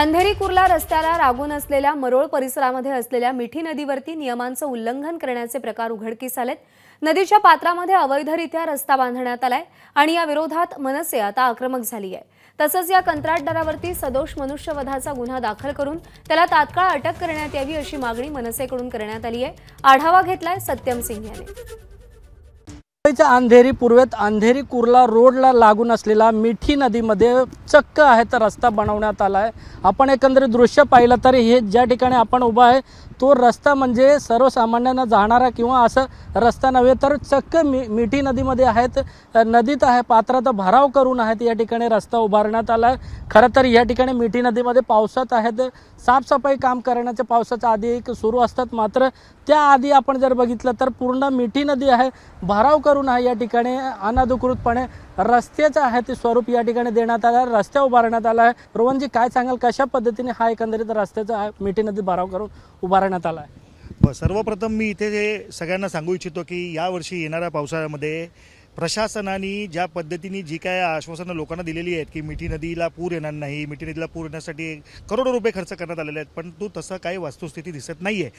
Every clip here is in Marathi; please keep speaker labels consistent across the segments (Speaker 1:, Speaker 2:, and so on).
Speaker 1: अंधेरी कुर्ला रस्त्याला लागून असलेल्या मरोळ परिसरामध्ये असलेल्या मिठी नदीवरती नियमांचं उल्लंघन करण्याचे प्रकार उघडकीस आलेत नदीच्या पात्रामध्ये अवैधरित्या रस्ता बांधण्यात आलाय आणि या विरोधात मनसे आता आक्रमक झाली आहे तसंच या कंत्राटदारावरती सदोष मनुष्यवधाचा गुन्हा दाखल करून त्याला तात्काळ अटक करण्यात यावी अशी मागणी मनसेकडून करण्यात आली आहे आढावा घेतलाय सत्यम सिंग यांनी
Speaker 2: मुंबईच्या अंधेरी पूर्वेत अंधेरी कुर्ला रोडला लागून असलेला मिठी नदीमध्ये चक्क आहे तर रस्ता बनवण्यात आला आहे आपण एकंदरीत दृश्य पाहिलं तरी हे ज्या ठिकाणी आपण उभा आहे तो रस्ता म्हणजे सर्वसामान्यांना जाणारा किंवा असं रस्ता नव्हे तर चक्क मि मिठी नदीमध्ये आहेत नदीत आहे पात्रात भराव करून आहेत या ठिकाणी रस्ता उभारण्यात आला आहे खरं तर या ठिकाणी मिठी नदीमध्ये पावसात आहेत साफसफाई काम करण्याचे पावसाच्या आधी एक सुरू असतात मात्र त्याआधी आपण जर बघितलं तर पूर्ण मिठी नदी आहे भराव करून करून या ठिकाणी अनाधिकृतपणे रस्त्याचं आहे ते स्वरूप या ठिकाणी देण्यात आलं आहे रस्त्या उभारण्यात आला आहे रोहनजी काय सांगाल कशा पद्धतीने हा एकंदरीत रस्त्याचा मिठी नदी भराव करून उभारण्यात आला आहे
Speaker 3: सर्वप्रथम मी इथे सगळ्यांना सांगू इच्छितो की यावर्षी येणाऱ्या पावसाळ्यामध्ये प्रशासनाने ज्या पद्धतीने जी काय आश्वासनं लोकांना दिलेली आहेत की मिठी नदीला पूर येणार नाही मिठी नदीला पूर येण्यासाठी करोडो रुपये खर्च करण्यात आलेले आहेत पण तो तसं काही वास्तुस्थिती दिसत नाही आहे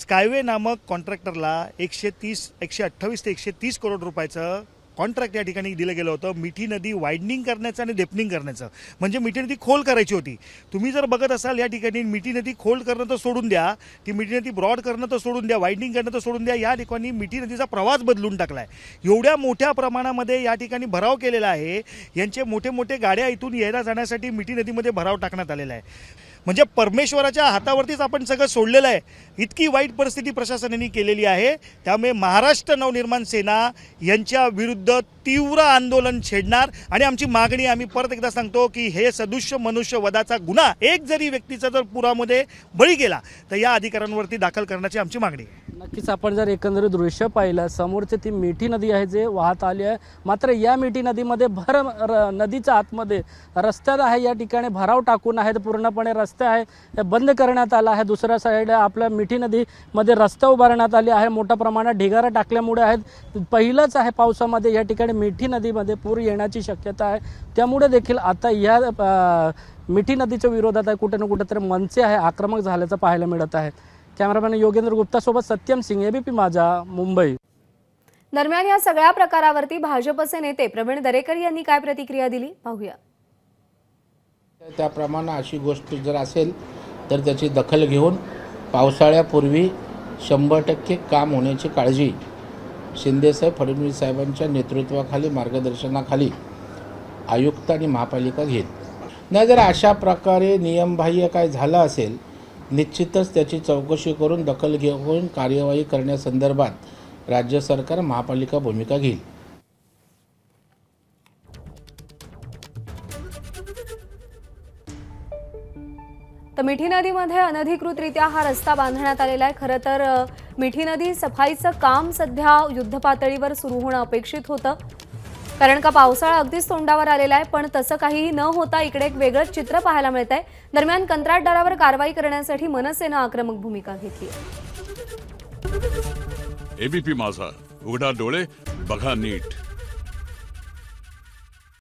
Speaker 3: स्कायवे नामक कॉन्ट्रॅक्टरला एकशे तीस एकशे अठ्ठावीस ते एकशे तीस करोड रुपयाचं कॉन्ट्रॅक्ट या ठिकाणी दिलं गेलं होतं मिठी नदी वाईडनिंग करण्याचं आणि डेपनिंग करण्याचं म्हणजे मिठी नदी खोल करायची होती तुम्ही जर बघत असाल या ठिकाणी मिठी नदी खोल करणं तर सोडून द्या ती मिठी नदी ब्रॉड करणं तर सोडून द्या वाईडनिंग करणं तर सोडून द्या या ठिकाणी मिठी नदीचा प्रवास बदलून टाकला आहे एवढ्या मोठ्या प्रमाणामध्ये या ठिकाणी भराव केलेला आहे यांचे मोठे मोठे गाड्या इथून यायला जाण्यासाठी मिठी नदीमध्ये भराव टाकण्यात आलेला आहे म्हणजे परमेश्वराच्या हातावरतीच आपण सगळं सोडलेलं आहे इतकी वाईट परिस्थिती प्रशासनाने केलेली आहे त्यामुळे महाराष्ट्र नवनिर्माण सेना यांच्या विरुद्ध तीव्र आंदोलन छेडणार आणि आमची मागणी आम्ही परत एकदा सांगतो की हे सदृश्य मनुष्य वधाचा गुन्हा एक जरी व्यक्तीचा जर पुरामध्ये बळी गेला तर या अधिकाऱ्यांवरती दाखल करण्याची आमची मागणी
Speaker 2: नक्कीच आपण जर एकंदरीत दृश्य पाहिलं समोरची ती मिठी नदी आहे जे वाहत आली आहे मात्र या मिठी नदीमध्ये भर नदीच्या आतमध्ये रस्त्यात आहे या ठिकाणी भराव टाकून आहेत पूर्णपणे रस्ते आहे बंद करण्यात आला आहे दुसऱ्या साईड आपल्या मिठी नदीमध्ये रस्ता उभारण्यात आले आहे मोठ्या प्रमाणात ढिगारा टाकल्यामुळे आहेत पहिलंच आहे पावसामध्ये या ठिकाणी मिठी नदीमध्ये पूर येण्याची शक्यता आहे त्यामुळे देखील आता या मिठी नदीच्या विरोधात आहे कुठे ना कुठे तर मनसे आहे आक्रमक झाल्याचं पाहायला मिळत आहे कॅमेरामॅन योगेंद्र सोबत सत्यम सिंग एबीपी माझा मुंबई
Speaker 1: दरम्यान या सगळ्या प्रकारावरती भाजपचे नेते प्रवीण दरेकर यांनी काय प्रतिक्रिया दिली पाहूया
Speaker 2: त्याप्रमाणे अशी गोष्ट
Speaker 4: जर असेल तर त्याची दखल घेऊन पावसाळ्यापूर्वी शंभर टक्के काम होण्याची काळजी शिंदेसाहेब फडणवीस साहेबांच्या नेतृत्वाखाली मार्गदर्शनाखाली आयुक्त आणि महापालिका घेत नाही जर अशा प्रकारे नियमबाह्य काय झालं असेल निश्चितच त्याची चौकशी करून दखल घेऊन कार्यवाही करण्यासंदर्भात राज्य सरकार महापालिका भूमिका घेईल
Speaker 1: तर मिठी नदीमध्ये अनधिकृतरित्या हा रस्ता बांधण्यात आलेला आहे खरं तर मिठी नदी सफाईचं काम सध्या युद्धपातळीवर सुरू होणं अपेक्षित होतं कारण का पावसाळा अगदीच तोंडावर आलेला आहे पण तसं काहीही न होता इकडे एक वेगळंच चित्र पाहायला मिळत आहे दरम्यान कंत्राटदारावर कारवाई करण्यासाठी मनसेनं आक्रमक भूमिका घेतली
Speaker 3: एबीपी माझा उघडा डोळे बघा नीट